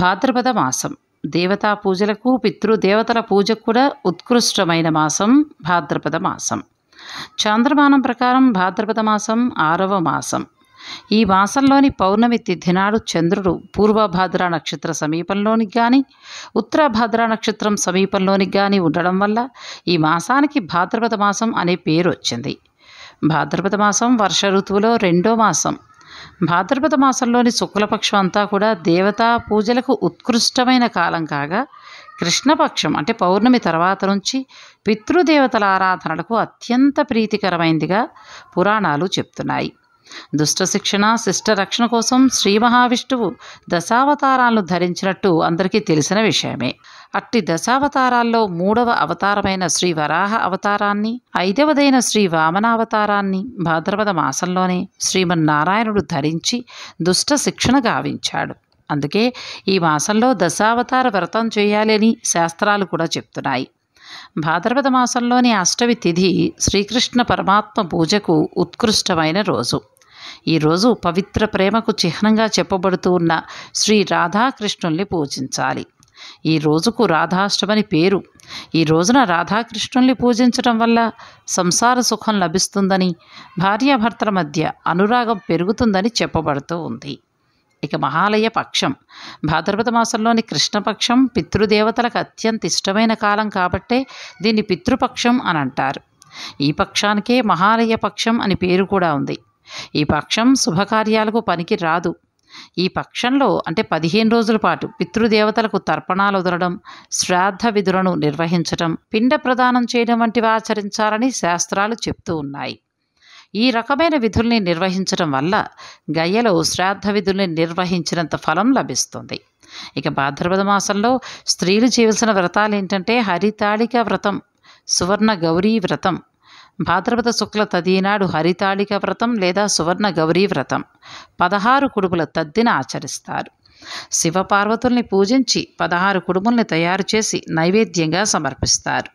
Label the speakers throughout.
Speaker 1: భాద్రపద మాసం దేవతా పూజలకు పితృదేవతల పూజకు కూడా ఉత్కృష్టమైన మాసం భాద్రపద మాసం చాంద్రమానం ప్రకారం భాద్రపద మాసం ఆరవ మాసం ఈ మాసంలోని పౌర్ణమి తిథి నాడు చంద్రుడు పూర్వభాద్ర నక్షత్ర సమీపంలోనికి కానీ భాద్రా నక్షత్రం సమీపంలోనికి కానీ ఉండడం వల్ల ఈ మాసానికి భాద్రపద మాసం అనే పేరు వచ్చింది భాద్రపద మాసం వర్ష ఋతువులో రెండో మాసం భాద్రపద మాసంలోని శుక్లపక్షం అంతా కూడా దేవతా పూజలకు ఉత్కృష్టమైన కాలం కాగా కృష్ణపక్షం అంటే పౌర్ణమి తర్వాత నుంచి పితృదేవతల ఆరాధనలకు అత్యంత ప్రీతికరమైందిగా పురాణాలు చెప్తున్నాయి దుష్ట శిక్షణ శిష్ట రక్షణ కోసం శ్రీ మహావిష్ణువు దశావతారాలను ధరించినట్టు అందరికీ తెలిసిన విషయమే అట్టి దశావతారాల్లో మూడవ అవతారమైన శ్రీ వరాహ అవతారాన్ని ఐదవదైన శ్రీ వామనావతారాన్ని భాద్రపద మాసంలోనే శ్రీమన్నారాయణుడు ధరించి దుష్ట శిక్షణ గావించాడు అందుకే ఈ మాసంలో దశావతార వ్రతం చేయాలని శాస్త్రాలు కూడా చెప్తున్నాయి భాద్రపద మాసంలోని అష్టమి తిథి శ్రీకృష్ణ పరమాత్మ పూజకు ఉత్కృష్టమైన రోజు ఈరోజు పవిత్ర ప్రేమకు చిహ్నంగా చెప్పబడుతూ ఉన్న శ్రీ రాధాకృష్ణుల్ని పూజించాలి ఈ రోజుకు రాధాష్టమని పేరు ఈ రోజున రాధాకృష్ణుల్ని పూజించటం వల్ల సంసార సుఖం లభిస్తుందని భార్యాభర్తల మధ్య అనురాగం పెరుగుతుందని చెప్పబడుతూ ఉంది ఇక మహాలయ పక్షం భాద్రపద మాసంలోని కృష్ణపక్షం పితృదేవతలకు అత్యంత ఇష్టమైన కాలం కాబట్టే దీన్ని పితృపక్షం అని అంటారు ఈ పక్షానికే మహాలయ పక్షం అని పేరు కూడా ఉంది ఈ పక్షం శుభకార్యాలకు పనికి రాదు ఈ పక్షంలో అంటే పదిహేను రోజుల పాటు పితృదేవతలకు తర్పణాలు వదలడం శ్రాద్ధ విధులను నిర్వహించటం పిండ ప్రదానం చేయడం వంటివి ఆచరించాలని శాస్త్రాలు చెప్తూ ఉన్నాయి ఈ రకమైన విధుల్ని నిర్వహించడం వల్ల గయ్యలో శ్రాద్ధ విధుల్ని నిర్వహించినంత ఫలం లభిస్తుంది ఇక భాద్రపద మాసంలో స్త్రీలు చేయవలసిన వ్రతాలు ఏంటంటే హరితాళిక వ్రతం సువర్ణ గౌరీ వ్రతం భాద్రపద శుక్ల తదీనాడు హరితాళిక వ్రతం లేదా సువర్ణ గౌరీ వ్రతం పదహారు కుడుముల తద్దిన ఆచరిస్తారు శివపార్వతుల్ని పూజించి పదహారు కుడుముల్ని తయారు చేసి నైవేద్యంగా సమర్పిస్తారు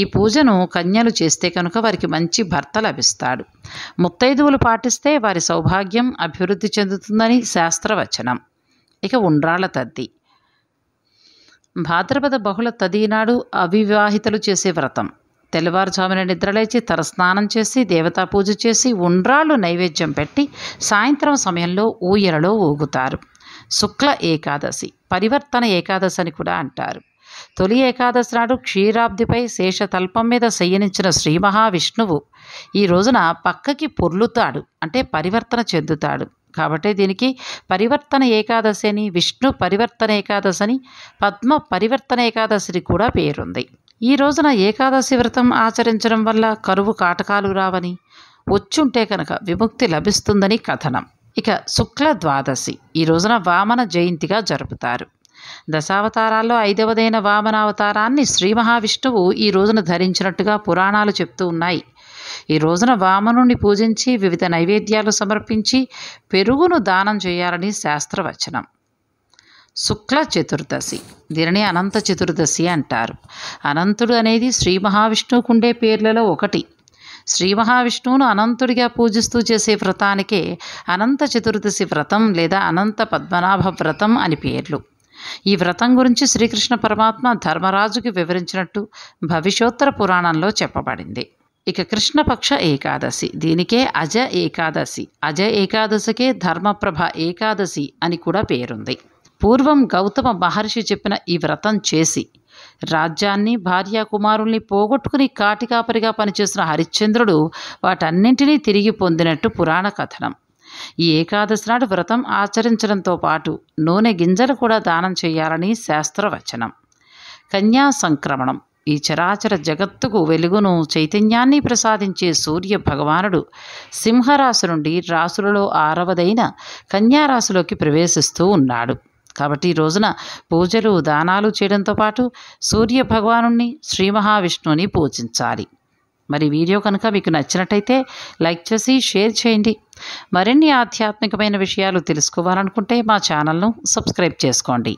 Speaker 1: ఈ పూజను కన్యలు చేస్తే కనుక వారికి మంచి భర్త లభిస్తాడు ముత్తైదువులు పాటిస్తే వారి సౌభాగ్యం అభివృద్ధి చెందుతుందని శాస్త్రవచనం ఇక ఉండ్రాళ్ళ తద్ది భాద్రపద బహుళ తదీనాడు అవివాహితలు చేసే వ్రతం తెల్లవారుజామున నిద్రలేచి స్నానం చేసి దేవతా పూజ చేసి ఉండ్రాళ్ళు నైవేద్యం పెట్టి సాయంత్రం సమయంలో ఊయలలో ఊగుతారు శుక్ల ఏకాదశి పరివర్తన ఏకాదశి అని కూడా అంటారు తొలి ఏకాదశి నాడు క్షీరాబ్దిపై శేషతల్పం మీద శయనించిన శ్రీ మహావిష్ణువు ఈ రోజున పక్కకి పొర్లుతాడు అంటే పరివర్తన చెందుతాడు కాబట్టి దీనికి పరివర్తన ఏకాదశి అని విష్ణు పరివర్తన ఏకాదశి అని పద్మ పరివర్తన ఏకాదశిని కూడా పేరుంది ఈ రోజున ఏకాదశి వ్రతం ఆచరించడం వల్ల కరువు కాటకాలు రావని వచ్చుంటే కనుక విముక్తి లభిస్తుందని కథనం ఇక శుక్ల ద్వాదశి ఈ రోజున వామన జయంతిగా జరుపుతారు దశావతారాల్లో ఐదవదైన వామనావతారాన్ని శ్రీ మహావిష్ణువు ఈ రోజున ధరించినట్టుగా పురాణాలు చెప్తూ ఉన్నాయి ఈ రోజున వామనుని పూజించి వివిధ నైవేద్యాలు సమర్పించి పెరుగును దానం చేయాలని శాస్త్రవచనం శుక్ల చతుర్దశి దీనిని అనంత చతుర్దశి అంటారు అనంతుడు అనేది శ్రీ మహావిష్ణువుకు ఉండే పేర్లలో ఒకటి శ్రీ మహావిష్ణువును అనంతుడిగా పూజిస్తూ చేసే వ్రతానికే అనంత చతుర్దశి వ్రతం లేదా అనంత పద్మనాభ వ్రతం అని పేర్లు ఈ వ్రతం గురించి శ్రీకృష్ణ పరమాత్మ ధర్మరాజుకి వివరించినట్టు భవిష్యోత్తర పురాణంలో చెప్పబడింది ఇక కృష్ణపక్ష ఏకాదశి దీనికే అజ ఏకాదశి అజ ఏకాదశికే ధర్మప్రభ ఏకాదశి అని కూడా పేరుంది పూర్వం గౌతమ మహర్షి చెప్పిన ఈ వ్రతం చేసి రాజ్యాన్ని భార్యా కుమారుల్ని పోగొట్టుకుని కాటికాపరిగా పనిచేసిన హరిశ్చంద్రుడు వాటన్నింటినీ తిరిగి పొందినట్టు పురాణ కథనం ఈ ఏకాదశి నాడు వ్రతం ఆచరించడంతో పాటు నూనె గింజలు కూడా దానం చేయాలని శాస్త్రవచనం కన్యా సంక్రమణం ఈ చరాచర జగత్తుకు వెలుగును చైతన్యాన్ని ప్రసాదించే సూర్య భగవానుడు సింహరాశి నుండి రాసులలో ఆరవదైన కన్యారాశిలోకి ప్రవేశిస్తూ ఉన్నాడు కాబట్టి ఈ రోజున పూజలు దానాలు చేయడంతో పాటు సూర్య భగవాను శ్రీ మహావిష్ణువుని పూజించాలి మరి వీడియో కనుక మీకు నచ్చినట్టయితే లైక్ చేసి షేర్ చేయండి మరిన్ని ఆధ్యాత్మికమైన విషయాలు తెలుసుకోవాలనుకుంటే మా ఛానల్ను సబ్స్క్రైబ్ చేసుకోండి